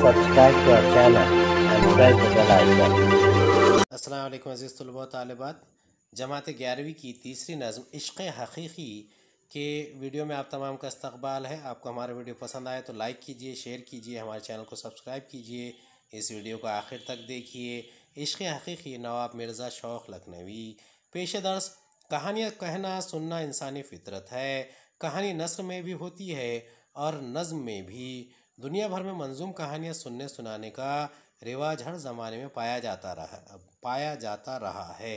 subscribe to channel अजीज़ तलबा जमात ग्यारहवीं की तीसरी नज़म इश्क हकीकी के वीडियो में आप तमाम का इस्तबाल है आपको हमारा वीडियो पसंद आए तो लाइक कीजिए शेयर कीजिए हमारे चैनल को सब्सक्राइब कीजिए इस वीडियो को आखिर तक देखिए इश्क हकीकी नवाब मिर्ज़ा शौक़ लखनवी पेश दर्स कहानियाँ कहना सुनना इंसानी फितरत है कहानी नसर में भी होती है और नज़म में भी दुनिया भर में मंजूम कहानियाँ सुनने सुनाने का रिवाज हर ज़माने में पाया जाता रहा पाया जाता रहा है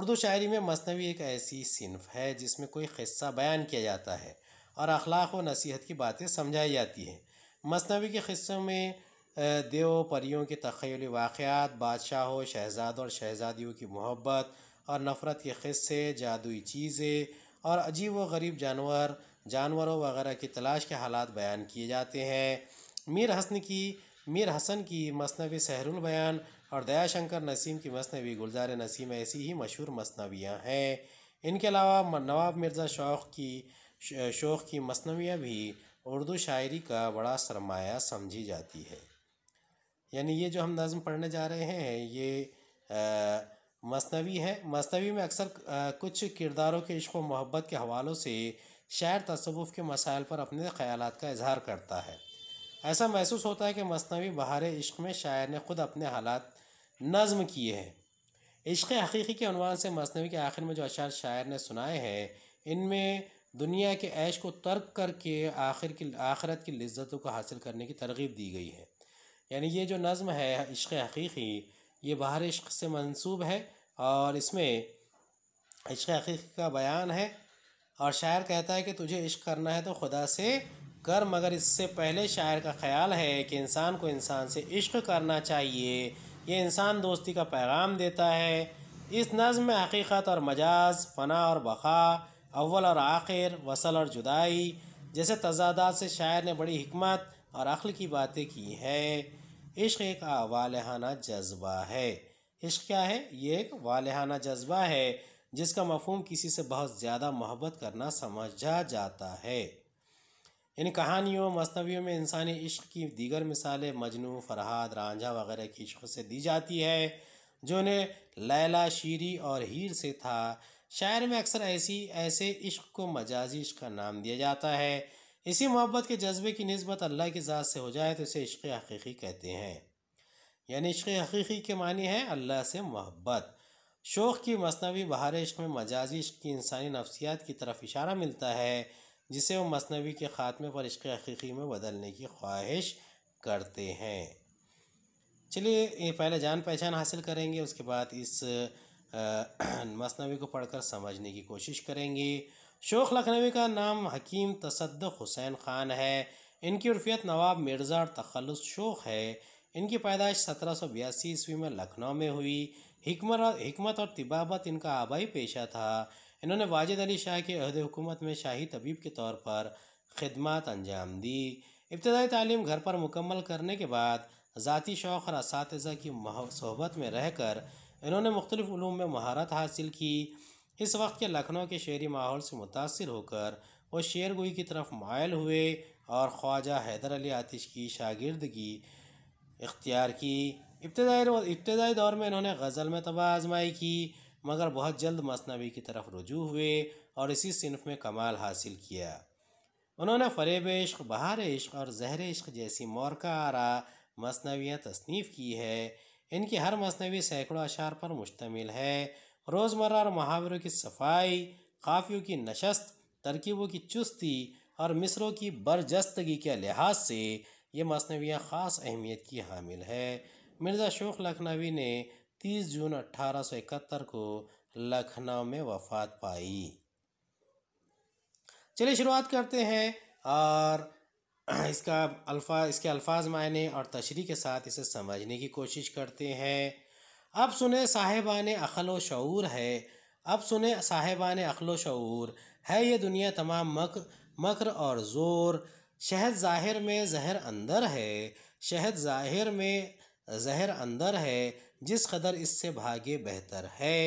उर्दू शायरी में मसनवी एक ऐसी सिनफ है जिसमें कोई कस्सा बयान किया जाता है और अखलाक व नसीहत की बातें समझाई जाती हैं मसनवी के क़स्सों में देव परियों के तखयल वाक़ात बादशाहों शहजादों और शहजादियों की मोहब्बत और नफ़रत के ख़स्से जादुई चीज़ें और अजीब व गरीब जानवर जानवरों वगैरह की तलाश के हालात बयान किए जाते हैं मीर हसन की मीर हसन की मसनवी सहरुल बयान और दयाशंकर नसीम की मसनवी गुलजार नसीम ऐसी ही मशहूर मसनवियाँ हैं इनके अलावा नवाब मिर्ज़ा शौक़ की शौक़ की मसनवियाँ भी उर्दू शायरी का बड़ा सरमाया समझी जाती है यानी ये जो हम नज़म पढ़ने जा रहे हैं ये मसनवी है मसनवी में अक्सर कुछ किरदारों के इश्क व मोहब्बत के हवालों से शायर तसवुफ़ के मसाइल पर अपने ख्याल का इजहार करता है ऐसा महसूस होता है कि मसनवी बहार इश्क में शायर ने खुद अपने हालात नज़म किए हैं इश्क हकीकी के अनवान से मसनवी के आखिर में जो अशार शायर ने सुनाए हैं इनमें दुनिया के ऐश को तर्क करके आखिर की आखरत की लज्जतों को हासिल करने की तरगीब दी गई है यानी ये जो नज़म है इश्क हकीकी ये बाहर इश्क से मंसूब है और इसमें इश्क हकीकी का बयान है और शायर कहता है कि तुझे इश्क करना है तो खुदा से कर मगर इससे पहले शायर का ख्याल है कि इंसान को इंसान से इश्क करना चाहिए ये इंसान दोस्ती का पैगाम देता है इस नज़म में हकीकत और मजाज फना और बखा अव्वल और आखिर वसल और जुदाई जैसे तजादात से शायर ने बड़ी हमत और अक्ल की बातें की है इश्क एक वालहाना जज्बा है इश्क क्या है ये एक वालहाना जज्बा है जिसका मफहम किसी से बहुत ज़्यादा मोहब्बत करना समझा जाता है इन कहानियों मसनवियों में इंसानी इश्क की दीगर मिसालें मजनू फरहाद रांझा वगैरह की इश्क से दी जाती है जो उन्हें लैला शीरी और हीर से था शायर में अक्सर ऐसी ऐसे इश्क को मजाजी इश्क का नाम दिया जाता है इसी मोहब्बत के जज्बे की नस्बत अल्लाह की ज़ात से हो जाए तो इसे इश्क हकीकी कहते हैं यानी इश्क हकीकी के मानी है अल्लाह से मोहब्बत शोख की मसनवी बहार इश्क में मजाजी इश्क की इंसानी नफसियात की तरफ इशारा मिलता है जिसे वो मसनवी के ख़ात्मे पर इश्क हकीकी में बदलने की ख्वाहिश करते हैं चलिए पहले जान पहचान हासिल करेंगे उसके बाद इस मसनवी को पढ़कर समझने की कोशिश करेंगे शोख लखनवी का नाम हकीम तसद हुसैन ख़ान है इनकी उर्फियत नवाब मिर्ज़ा और तखलस शोख है इनकी पैदाइश सत्रह सौ बयासी ईस्वी में लखनऊ में हुई हिकमत और हमत और तिबाबत इनका आबाई पेशा था इन्होंने वाजिद अली शाह के अहद हुकूमत में शाही तबीब के तौर पर खदमात अंजाम दी इब्तदाई तालीम घर पर मुकम्मल करने के बाद ज़ाती शौक़ और इस की सहबत में रह कर इन्होंने मुख्तलिफ़ूम में महारत हासिल की इस वक्त के लखनऊ के शेरी माहौल से मुतासर होकर वो शेर गोई की तरफ मायल हुए और ख्वाजा हैदर अली आतिश की शागिर्दगी इख्तियार की इब्तदाई इब्तदाई दौर में इन्होंने गज़ल में तबाह आजमाई की मगर बहुत जल्द मसनवी की तरफ रुजू हुए और इसी सिनफ में कमाल हासिल किया उन्होंने फरेब इश्क बहार इश्क और जहर इश्क जैसी मोरका आरा मसनवियाँ तसनीफ़ की है इनकी हर मसनवी सैकड़ों अशार पर मुश्तमिल है रोज़मर्रा और मुहावरों की सफाई काफियों की नशस्त तरकीबों की चुस्ती और मिसरों की बरजस्तगी के लिहाज से ये मसनवियाँ ख़ास अहमियत की हामिल है मिर्ज़ा शोख लखनवी ने 30 जून 1871 को लखनऊ में वफात पाई चलिए शुरुआत करते हैं और इसका अल्फा इसके अल्फाज मायने और तशरी के साथ इसे समझने की कोशिश करते हैं अब सुने साहेबान अखल व शूर है अब सुने साहेबान अखल शूर है ये दुनिया तमाम मक मकर और ज़ोर शहद ज़ाहिर में जहर अंदर है शहद ज़ाहिर में जहर अंदर है जिस कदर इससे भागे बेहतर है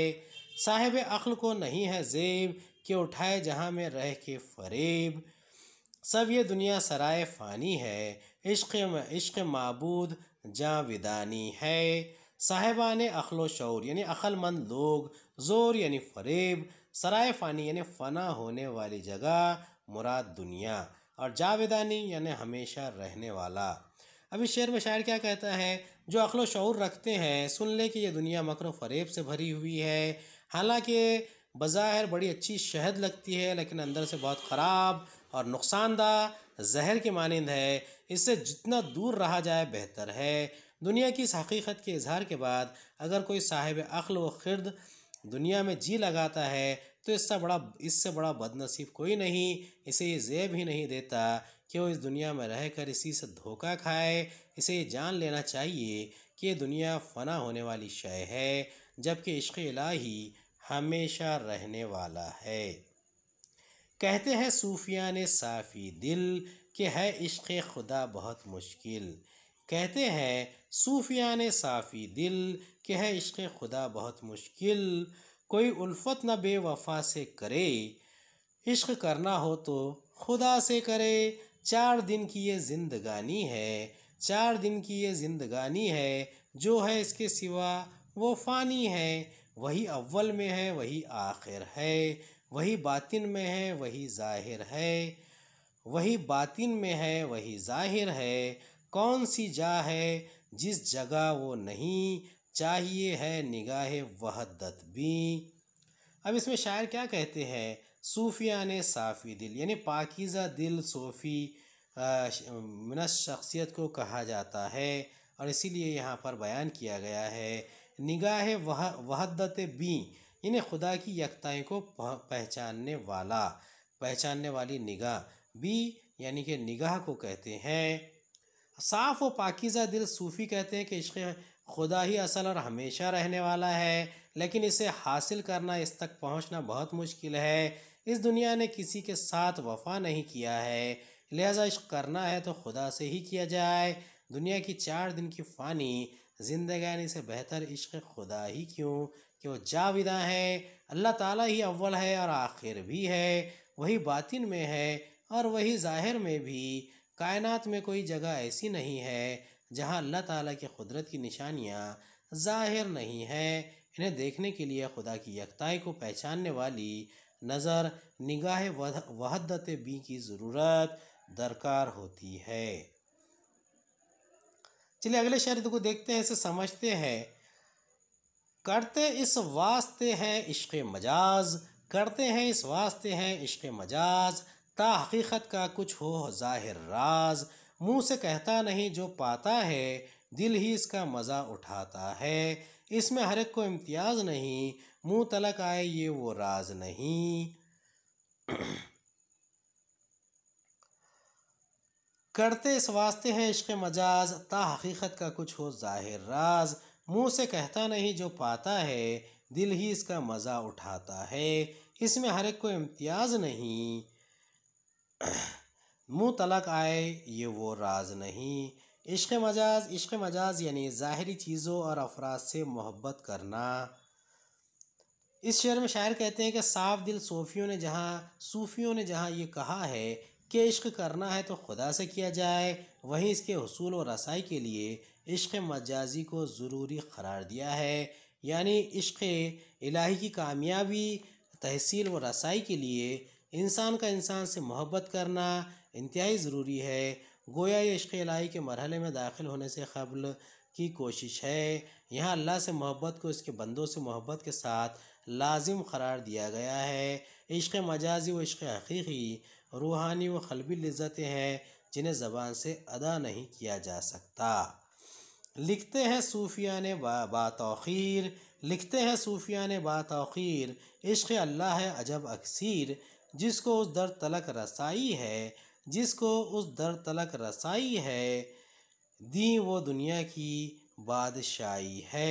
साहेब अक्ल को नहीं है जेब के उठाए जहाँ में रह के फरेब सब ये दुनिया सराय फ़ानी है इश्क इश्क मबूद जाविदानी है साहेबान अखलो शौर यानी अक्लमंद लोग ज़ोर यानी फरेब सराय फ़ानी यानी फ़ना होने वाली जगह मुराद दुनिया और जाविदानी यानी हमेशा रहने वाला अभी शेर में शायर क्या कहता है जो अखलो शूर रखते हैं सुन ले कि यह दुनिया मकर फरेब से भरी हुई है हालांकि बज़ाहिर बड़ी अच्छी शहद लगती है लेकिन अंदर से बहुत ख़राब और नुकसानदा जहर के मानंद है इससे जितना दूर रहा जाए बेहतर है दुनिया की इस हकीकत के इजहार के बाद अगर कोई साहिब अखल व खिरद दुनिया में जी लगाता है तो इससे बड़ा इससे बड़ा बदनसीब कोई नहीं इसे ये जेब ही नहीं देता कि वो इस दुनिया में रहकर इसी से धोखा खाए इसे जान लेना चाहिए कि ये दुनिया फना होने वाली शय है जबकि इश्क इलाही हमेशा रहने वाला है कहते हैं सूफिया ने साफ़ी दिल कि है इश्क खुदा बहुत मुश्किल कहते हैं सूफिया ने साफ़ी दिल कि है इश्क खुदा बहुत मुश्किल कोई उल्फत न बेवफा से करे इश्क करना हो तो खुदा से करे चार दिन की ये जिंदगानी है चार दिन की ये जिंदगानी है जो है इसके सिवा वो फ़ानी है वही अव्वल में है वही आखिर है वही बातिन में है वही ज़ाहिर है वही बातिन में है वही ज़ाहिर है कौन सी जा है जिस जगह वो नहीं चाहिए है निगाह वहदत भी अब इसमें शायर क्या कहते हैं ने साफ़ी दिल यानी पाकिज़ा दिल सूफ़ी मिन शख्सियत को कहा जाता है और इसीलिए यहाँ पर बयान किया गया है निगाह वह वहदत बी यानी खुदा की यकताई को पहचानने वाला पहचानने वाली निगाह बी यानी कि निगाह को कहते हैं साफ़ व पाकिज़ा दिल सूफ़ी कहते हैं कि इश्क खुदा ही असल और हमेशा रहने वाला है लेकिन इसे हासिल करना इस तक पहुंचना बहुत मुश्किल है इस दुनिया ने किसी के साथ वफा नहीं किया है लिहाजा इश्क करना है तो खुदा से ही किया जाए दुनिया की चार दिन की फ़ानी जिंदगानी से बेहतर इश्क खुदा ही क्यों कि वो जाविदा है अल्लाह ताला ही अव्वल है और आखिर भी है वही बातिन में है और वही ज़ाहिर में भी कायनात में कोई जगह ऐसी नहीं है जहाँ अल्लाह ताला की कुदरत की निशानियाँ ज़ाहिर नहीं है इन्हें देखने के लिए खुदा की यकताई को पहचानने वाली नज़र निगाह वहदत बी की ज़रूरत दरकार होती है चलिए अगले शब्द को देखते हैं इसे समझते हैं करते इस वास्ते हैं इश्क मजाज करते हैं इस वास्ते हैं इश्क मजाज ता हकीकत का कुछ हो जाहिर राज मुंह से कहता नहीं जो पाता है दिल ही इसका मज़ा उठाता है इसमें हर एक को इम्तियाज़ नहीं मुंह तलक आए ये वो राज नहीं करते इस वास्ते हैं इश्क मजाज ता हकीकत का कुछ हो जाहिर राज मुंह से कहता नहीं जो पाता है दिल ही इसका मज़ा उठाता है इसमें हर एक को इम्तियाज़ नहीं मुंह तलक आए ये वो राज नहीं इश्क मजाज इश्क मजाज यानी ज़ाहरी चीज़ों और अफराद से मोहब्बत करना इस शेर में शायर कहते हैं कि साफ दिल सूफियों ने जहाँ सूफियों ने जहाँ ये कहा है कि इश्क करना है तो खुदा से किया जाए वहीं इसके हसूल और रसाई के लिए इश्क मजाजी को ज़रूरी करार दिया है यानी इश्क इलाही की कामयाबी तहसील व रसाई के लिए इंसान का इंसान से मोहब्बत करना इंतहाई ज़रूरी है गोया ये इश्क इलाही के मरहले में दाखिल होने से कबल की कोशिश है यहाँ अल्लाह से मोहब्बत को इसके बंदों से मोहब्बत के साथ लाजिम करार दिया गया है इश्क मजाजी व इश्क हकी रूहानी व खलबी लज्जतें हैं जिन्हें ज़बान से अदा नहीं किया जा सकता लिखते हैं सूफिया ने बातौर लिखते हैं सूफिया ने बातौर इश्क अल्लाह है अजब अक्सर जिसको उस दर तलक रसाई है जिसको उस दर तलक रसाई है दी वो दुनिया की बादशाही है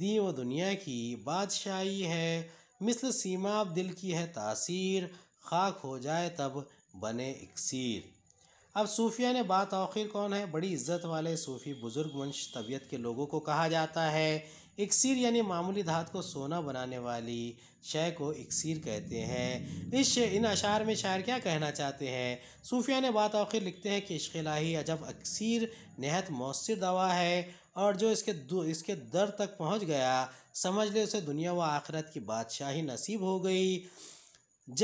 दी व दुनिया की बादशाही है मिसल सीमा दिल की है तासीर खाक हो जाए तब बने इकसर अब सूफिया ने बात आखिर कौन है बड़ी इज्जत वाले सूफी बुज़ुर्ग वंश तबीयत के लोगों को कहा जाता है इक्सीर यानी मामूली धात को सोना बनाने वाली शय को इक्सीर कहते हैं इस इन अशार में शायर क्या कहना चाहते हैं सूफिया ने बात आखिर लिखते हैं कि इश्क अजब अक्सीर नहत मौसर दवा है और जो इसके इसके दर तक पहुंच गया समझ ले उसे दुनिया व आखिरत की बादशाही नसीब हो गई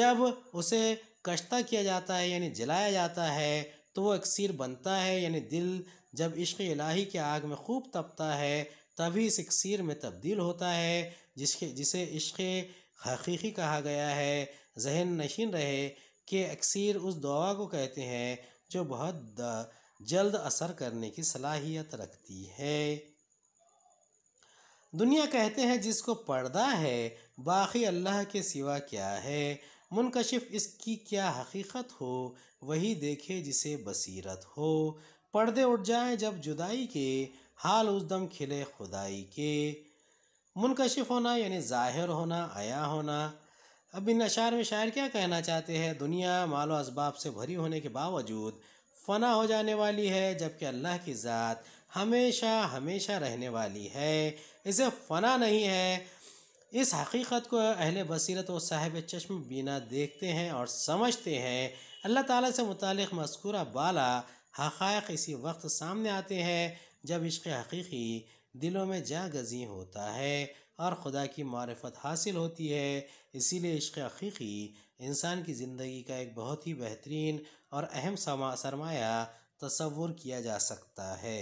जब उसे कश्ता किया जाता है यानी जलाया जाता है तो वो अक्सर बनता है यानी दिल जब इश्क इलाही के आग में खूब तपता है तभी इस अक्सर में तब्दील होता है जिसके जिसे इश्क हकीकी कहा गया है जहन नशीन रहे कि अक्सर उस दुआ को कहते हैं जो बहुत जल्द असर करने की सलाहियत रखती है दुनिया कहते हैं जिसको पर्दा है बाकी अल्लाह के सिवा क्या है मुनकशिफ इसकी क्या हकीकत हो वही देखे जिसे बसीरत हो पर्दे उठ जाएँ जब जुदाई के हाल उस दम खिले खुदाई के मुनकशिफ होना यानी ज़ाहिर होना आया होना अब इन अशार में शायर क्या कहना चाहते हैं दुनिया मालो इसबाब से भरी होने के बावजूद फना हो जाने वाली है जबकि अल्लाह की ज़ात हमेशा हमेशा रहने वाली है इसे फना नहीं है इस हकीकत को अहल बसीरत व साहिब चश्म बीना देखते हैं और समझते हैं अल्लाह ताला से मुतल मस्कूरा बाला हक़ इसी वक्त सामने आते हैं जब इश्क हकीकी दिलों में जा गजी होता है और खुदा की मारफत हासिल होती है इसीलिए इश्क हकी इंसान की ज़िंदगी का एक बहुत ही बेहतरीन और अहम सरमाया तस्वुर किया जा सकता है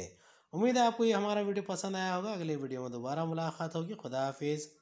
उम्मीद है आपको ये हमारा वीडियो पसंद आया होगा अगले वीडियो में दोबारा मुलाकात होगी खुदा हाफिज़